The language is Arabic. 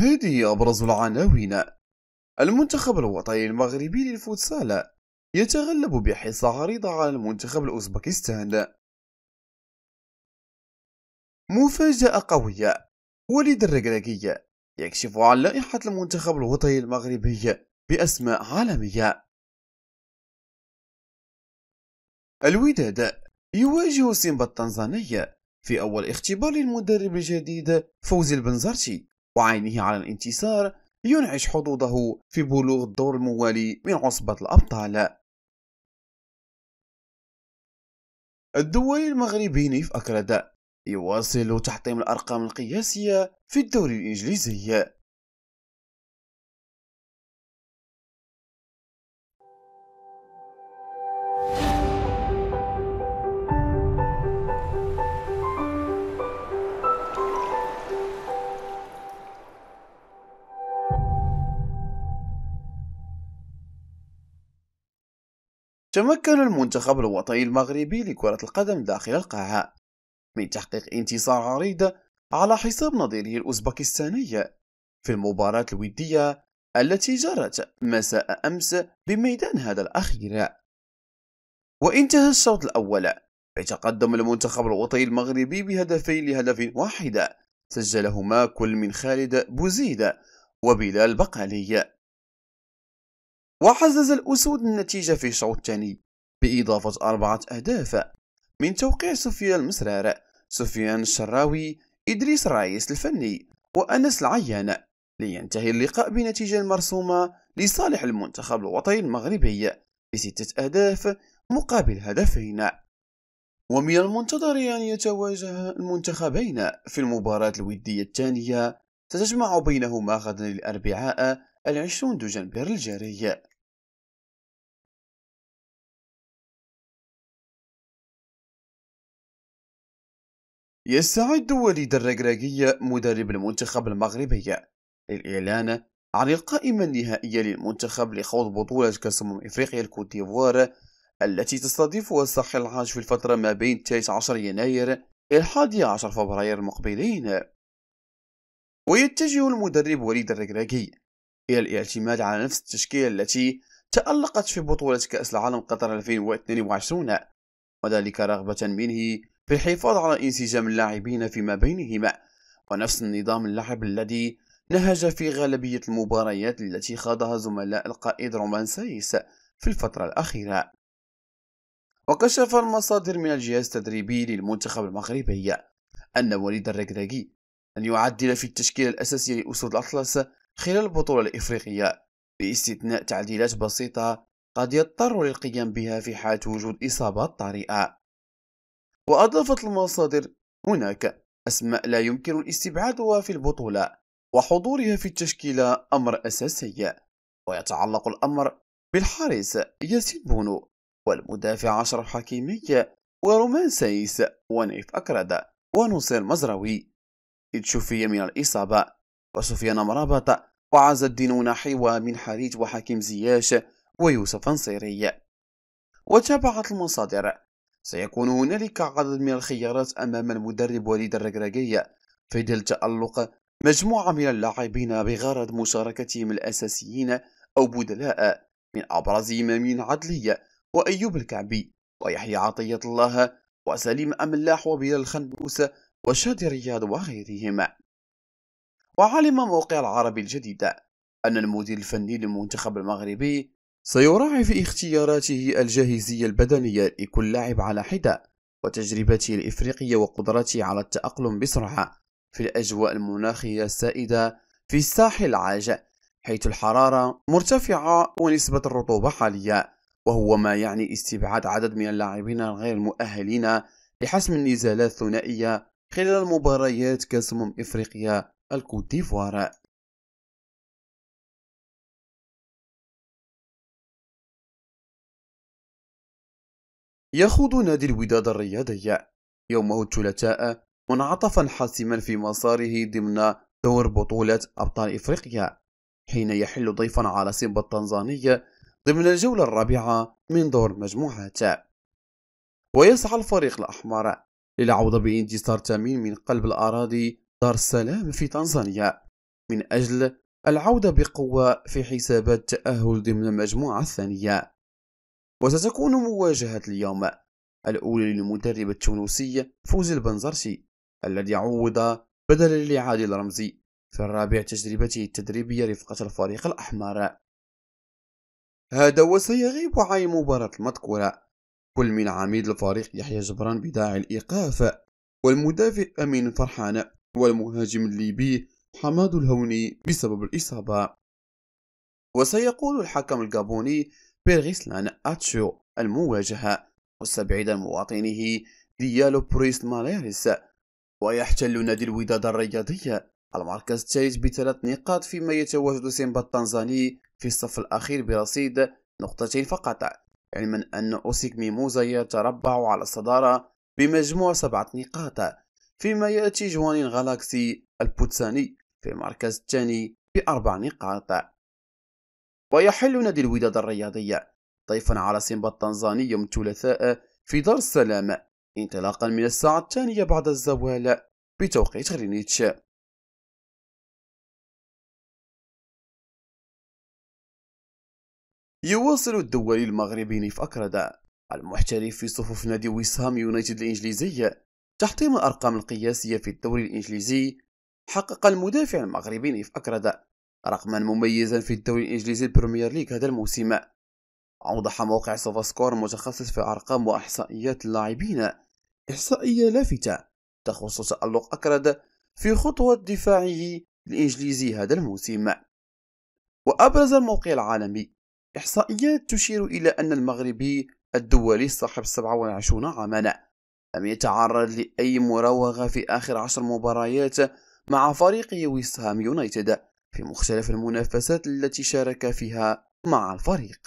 هذه أبرز العناوين المنتخب الوطني المغربي للفوتسال يتغلب بحصة عريضة على المنتخب الأوزبكستان مفاجأة قوية وليد الركراكي يكشف عن لائحة المنتخب الوطني المغربي بأسماء عالمية الوداد يواجه سيمبا التنزاني في أول اختبار للمدرب الجديد فوزي البنزرتي وعينه على الانتصار لينعش حظوظه في بلوغ الدور الموالي من عصبة الأبطال الدولي المغربي نيف أكرد يواصل تحطيم الأرقام القياسية في الدوري الإنجليزي تمكن المنتخب الوطني المغربي لكرة القدم داخل القاعة من تحقيق انتصار عريض على حساب نظيره الأوزبكستاني في المباراة الودية التي جرت مساء أمس بميدان هذا الأخير وانتهى الشوط الأول يتقدم المنتخب الوطني المغربي بهدفين لهدف واحد سجلهما كل من خالد بوزيد وبلال بقالي وحزز الأسود النتيجة في الشوط الثاني بإضافة أربعة أهداف من توقيع سفيان المسرار سفيان الشراوي إدريس الرئيس الفني وأنس العيان لينتهي اللقاء بنتيجة مرسومة لصالح المنتخب الوطني المغربي بستة أهداف مقابل هدفين ومن المنتظر أن يتواجه المنتخبين في المباراة الودية الثانية ستجمع بينهما غدا الأربعاء العشرون دجنبر الجاري يستعد وليد الركراكية مدرب المنتخب المغربي للإعلان عن القائمة النهائية للمنتخب لخوض بطولة كأس أمم إفريقيا الكوت ديفوار التي تستضيفها الساحل العاج في الفترة ما بين 19 يناير إلى 11 فبراير المقبلين ويتجه المدرب وليد الركراكي إلى الاعتماد على نفس التشكيلة التي تألقت في بطولة كأس العالم قطر 2022 وذلك رغبة منه في الحفاظ على انسجام اللاعبين فيما بينهما ونفس النظام اللعب الذي نهج في غالبية المباريات التي خاضها زملاء القائد رومان سايس في الفترة الأخيرة وكشف المصادر من الجهاز التدريبي للمنتخب المغربي أن وليد الركراكي لن يعدل في التشكيل الأساسي لأسود الأطلس خلال البطولة الإفريقية باستثناء تعديلات بسيطة قد يضطر للقيام بها في حالة وجود إصابات طارئة وأضافت المصادر هناك أسماء لا يمكن استبعادها في البطولة وحضورها في التشكيلة أمر أساسي ويتعلق الأمر بالحارس ياسين بونو والمدافع أشرف حكيمي ورومان سايس ونيف أكرد ونصير مزروي إذ شفي من الإصابة وسفيان مرابط وعز الدين ناحي ومن حريج وحكيم زياش ويوسف انصيري وتابعت المصادر سيكون هنالك عدد من الخيارات أمام المدرب وليد الركراكية في ظل تألق مجموعة من اللاعبين بغرض مشاركتهم الأساسيين أو بدلاء من أبرزهم امين عدلي وأيوب الكعبي ويحيى عطية الله وسليم أملاح وبلال الخنبوس وشادي رياض وغيرهم وعلم موقع العربي الجديد أن المدير الفني للمنتخب المغربي سيراعي في اختياراته الجاهزية البدنية لكل لاعب على حدة وتجربته الإفريقية وقدرته على التأقلم بسرعة في الأجواء المناخية السائدة في الساحل العاج حيث الحرارة مرتفعة ونسبة الرطوبة حالية وهو ما يعني استبعاد عدد من اللاعبين الغير المؤهلين لحسم النزالات الثنائية خلال مباريات كأس أمم إفريقيا الكوت ديفوار يخوض نادي الوداد الرياضي يومه الثلاثاء منعطفا حاسما في مساره ضمن دور بطولة أبطال إفريقيا حين يحل ضيفا على سيمبا التنزاني ضمن الجولة الرابعة من دور المجموعات ويسعى الفريق الأحمر للعودة بانتصار تامين من قلب الأراضي دار السلام في تنزانيا من أجل العودة بقوة في حسابات التأهل ضمن المجموعة الثانية وستكون مواجهة اليوم الأولى للمدرب التونسي فوزي البنزرتي الذي عوض بدلا لعادل رمزي في الرابع تجربته التدريبية رفقة الفريق الأحمر هذا وسيغيب عن مباراة المذكورة كل من عميد الفريق يحيى جبران بداعي الإيقاف والمدافع أمين فرحان والمهاجم الليبي حماد الهوني بسبب الإصابة وسيقول الحكم الجابوني بيرغيس لأن أتشو المواجهة مستبعدا مواطنيه ديالو بريست ماليريس ويحتل نادي الوداد الرياضية المركز الثالث بثلاث نقاط فيما يتواجد سيمبا التنزاني في الصف الأخير برصيد نقطتين فقط علما أن أوسيك ميموزا يتربع على الصدارة بمجموع سبعة نقاط فيما يأتي جوانين غالاكسي البوتساني في المركز الثاني بأربع نقاط ويحل نادي الوداد الرياضية ضيفا على سيمبا التنزاني يوم الثلاثاء في دار السلام انطلاقا من الساعة الثانية بعد الزوال بتوقيت غرينيتش يواصل الدولي المغربي نيف أكردا المحترف في صفوف نادي ويسهام يونايتد الإنجليزي تحطيم الأرقام القياسية في الدوري الإنجليزي حقق المدافع المغربي نيف أكردا رقما مميزا في الدوري الإنجليزي البريمير ليغ هذا الموسم أوضح موقع سوفا سكور متخصص في أرقام وإحصائيات اللاعبين إحصائية لافتة تخص تألق أكرد في خطوة دفاعه الإنجليزي هذا الموسم وأبرز الموقع العالمي إحصائيات تشير إلى أن المغربي الدولي صاحب 27 عاما لم يتعرض لأي مراوغة في آخر عشر مباريات مع فريقه ويست هام يونايتد في مختلف المنافسات التي شارك فيها مع الفريق